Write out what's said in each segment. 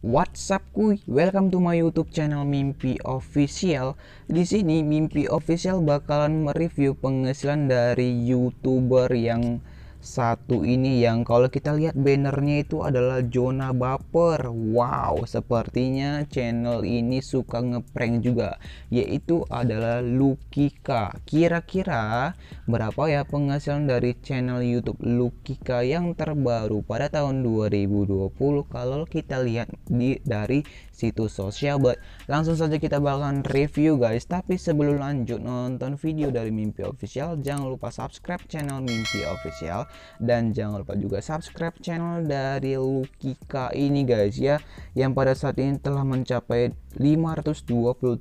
WhatsApp kuy. Welcome to my YouTube channel Mimpi Official. Di sini Mimpi Official bakalan mereview penghasilan dari YouTuber yang satu ini yang kalau kita lihat bannernya itu adalah zona baper wow sepertinya channel ini suka ngeprank juga yaitu adalah Lukika kira-kira berapa ya penghasilan dari channel YouTube Lukika yang terbaru pada tahun 2020 kalau kita lihat di dari situs sosial buat langsung saja kita bakalan review guys tapi sebelum lanjut nonton video dari Mimpi Official jangan lupa subscribe channel Mimpi Official dan jangan lupa juga subscribe channel dari Lukika ini guys ya yang pada saat ini telah mencapai 527.000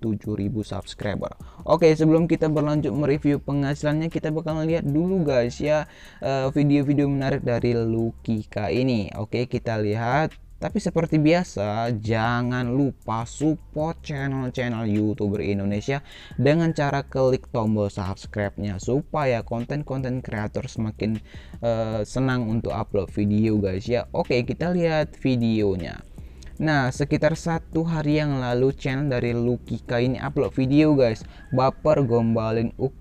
subscriber oke sebelum kita berlanjut mereview penghasilannya kita bakal lihat dulu guys ya eh, video-video uh, menarik dari Lukika ini oke kita lihat tapi seperti biasa, jangan lupa support channel-channel YouTuber Indonesia dengan cara klik tombol subscribe-nya supaya konten-konten kreator semakin uh, senang untuk upload video guys ya. Oke, kita lihat videonya. Nah, sekitar satu hari yang lalu channel dari Lukika ini upload video guys. Baper gombalin Uk uh,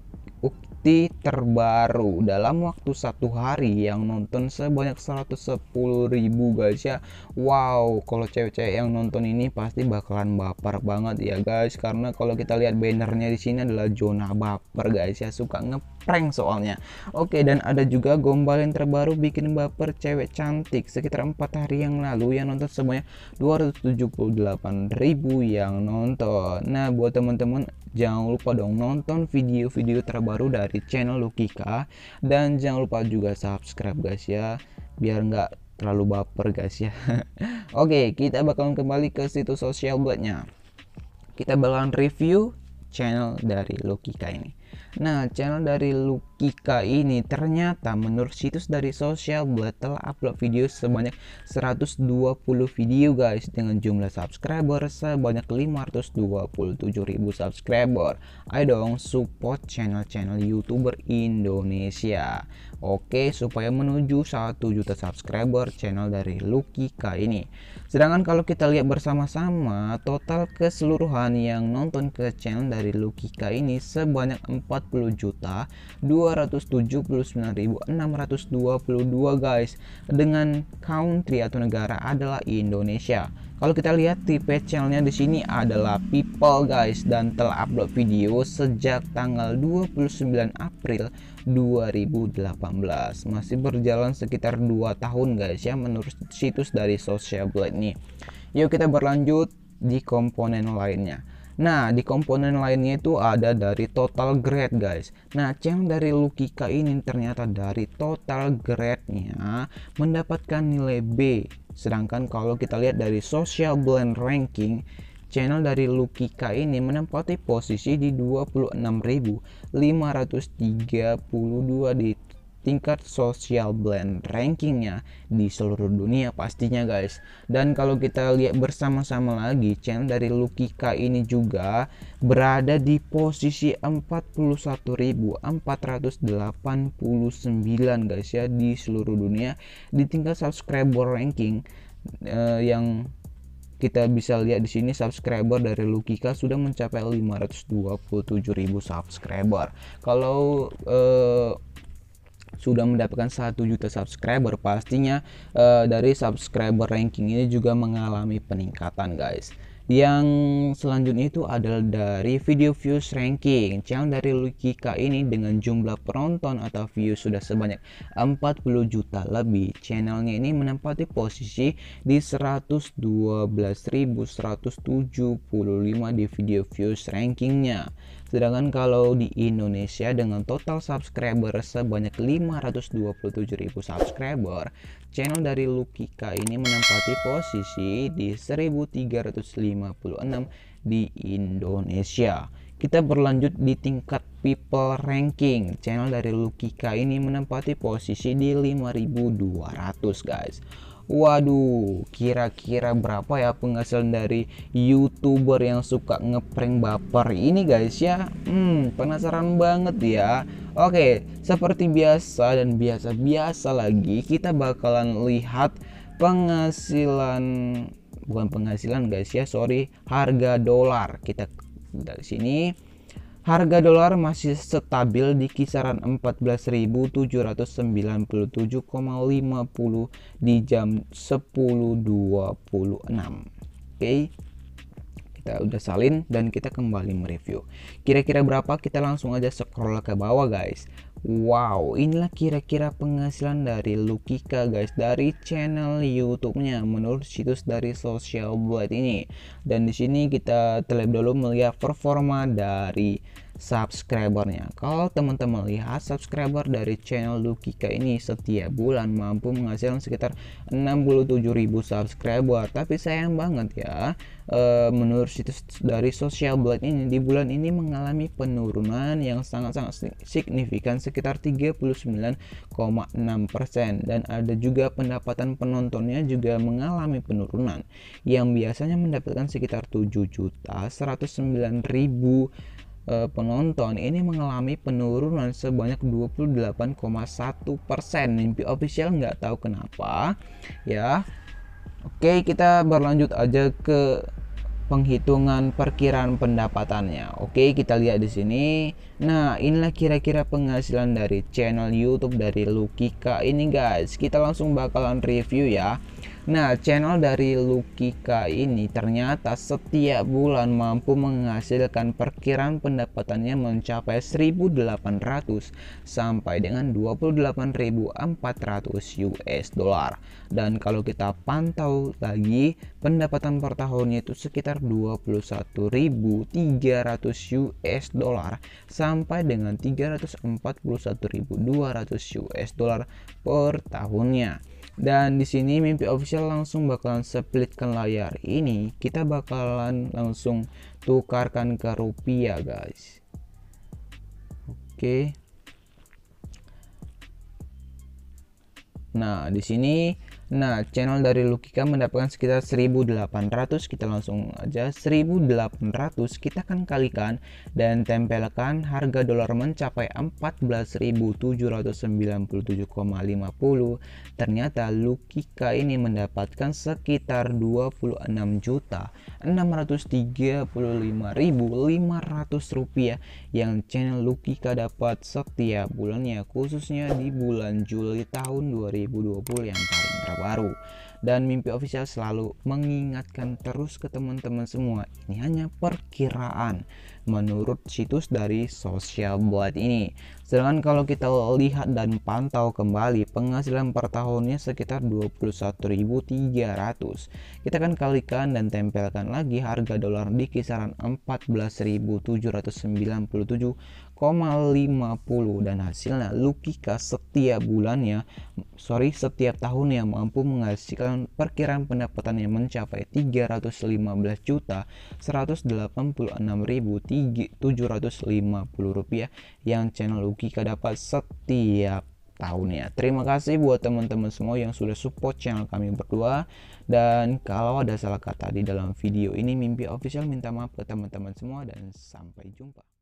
bukti terbaru dalam waktu satu hari yang nonton sebanyak 110 ribu guys ya wow kalau cewek-cewek yang nonton ini pasti bakalan baper banget ya guys karena kalau kita lihat bannernya di sini adalah zona baper guys ya suka ngeprank soalnya oke dan ada juga gombal yang terbaru bikin baper cewek cantik sekitar empat hari yang lalu yang nonton semuanya 278 ribu yang nonton nah buat teman-teman Jangan lupa dong nonton video-video terbaru dari channel Lukika dan jangan lupa juga subscribe guys ya biar nggak terlalu baper guys ya. Oke, kita bakalan kembali ke situs sosial buatnya. Kita bakalan review channel dari Lukika ini. Nah, channel dari Lukika ini ternyata menurut situs dari Social Blade telah upload video sebanyak 120 video guys dengan jumlah subscriber sebanyak 527.000 subscriber. Ayo dong support channel-channel YouTuber Indonesia. Oke, supaya menuju 1 juta subscriber channel dari Lukika ini. Sedangkan kalau kita lihat bersama-sama, total keseluruhan yang nonton ke channel dari Lukika ini sebanyak juta dua guys dengan country atau negara adalah Indonesia. Kalau kita lihat tipe channelnya di sini adalah people guys dan telah upload video sejak tanggal 29 April 2018. Masih berjalan sekitar 2 tahun guys ya menurut situs dari Social Blade ini. Yuk kita berlanjut di komponen lainnya. Nah, di komponen lainnya itu ada dari total grade, guys. Nah, ceng dari Lukika ini ternyata dari total grade-nya mendapatkan nilai B. Sedangkan kalau kita lihat dari social blend ranking, channel dari Lukika ini menempati posisi di 26.532 di tingkat social blend rankingnya di seluruh dunia pastinya guys dan kalau kita lihat bersama-sama lagi channel dari Lukika ini juga berada di posisi 41.489 guys ya di seluruh dunia di tingkat subscriber ranking eh, yang kita bisa lihat di sini subscriber dari Lukika sudah mencapai 527.000 subscriber. Kalau eh, sudah mendapatkan 1 juta subscriber pastinya uh, dari subscriber ranking ini juga mengalami peningkatan guys yang selanjutnya itu adalah dari video views ranking channel dari Lukika ini dengan jumlah penonton atau views sudah sebanyak 40 juta lebih channelnya ini menempati posisi di 112.175 di video views rankingnya sedangkan kalau di Indonesia dengan total subscriber sebanyak 527.000 subscriber Channel dari Lukika ini menempati posisi di 1356 di Indonesia. Kita berlanjut di tingkat people ranking. Channel dari Lukika ini menempati posisi di 5200 guys. Waduh, kira-kira berapa ya penghasilan dari youtuber yang suka ngeprank baper ini guys ya? Hmm, penasaran banget ya. Oke, seperti biasa dan biasa-biasa lagi, kita bakalan lihat penghasilan bukan penghasilan guys ya, sorry, harga dolar. Kita dari sini harga dolar masih stabil di kisaran 14.797,50 di jam 10.26. Oke kita udah salin dan kita kembali mereview. Kira-kira berapa? Kita langsung aja scroll ke bawah guys. Wow, inilah kira-kira penghasilan dari Lukika guys dari channel YouTube-nya menurut situs dari Social buat ini. Dan di sini kita terlebih dahulu melihat performa dari subscribernya. Kalau teman-teman lihat subscriber dari channel Dukika ini setiap bulan mampu menghasilkan sekitar 67.000 subscriber. Tapi sayang banget ya, eh, menurut situs dari Social Blade ini di bulan ini mengalami penurunan yang sangat-sangat signifikan sekitar 39,6% dan ada juga pendapatan penontonnya juga mengalami penurunan yang biasanya mendapatkan sekitar 7 juta 109 ribu Eh, penonton ini mengalami penurunan sebanyak 28,1 persen. Mimpi official nggak tahu kenapa, ya. Oke, kita berlanjut aja ke penghitungan perkiraan pendapatannya. Oke, kita lihat di sini. Nah, inilah kira-kira penghasilan dari channel YouTube dari Lukika ini, guys. Kita langsung bakalan review ya. Nah, channel dari Lukika ini ternyata setiap bulan mampu menghasilkan perkiraan pendapatannya mencapai 1.800 sampai dengan 28.400 US dollar. Dan kalau kita pantau lagi, pendapatan per tahunnya itu sekitar 21.300 US dollar sampai dengan 341.200 US dollar per tahunnya. Dan di sini mimpi official langsung bakalan splitkan layar ini. Kita bakalan langsung tukarkan ke rupiah, guys. Oke. Okay. Nah, di sini Nah, channel dari Lukika mendapatkan sekitar 1800. Kita langsung aja 1800 kita akan kalikan dan tempelkan harga dolar mencapai 14.797,50. Ternyata Lukika ini mendapatkan sekitar 26 juta 635.500 rupiah yang channel Lukika dapat setiap bulannya khususnya di bulan Juli tahun 2020 yang paling mantra baru. Dan mimpi official selalu mengingatkan terus ke teman-teman semua, ini hanya perkiraan menurut situs dari sosial buat ini. Sedangkan kalau kita lihat dan pantau kembali penghasilan per tahunnya sekitar 21.300. Kita akan kalikan dan tempelkan lagi harga dolar di kisaran 14.797,50 dan hasilnya Lukika setiap bulannya sorry setiap tahunnya mampu menghasilkan perkiraan pendapatan yang mencapai 315 juta 186.750 rupiah yang channel Kika dapat setiap tahunnya. Terima kasih buat teman-teman semua yang sudah support channel kami berdua. Dan kalau ada salah kata di dalam video ini, Mimpi Official minta maaf ke teman-teman semua dan sampai jumpa.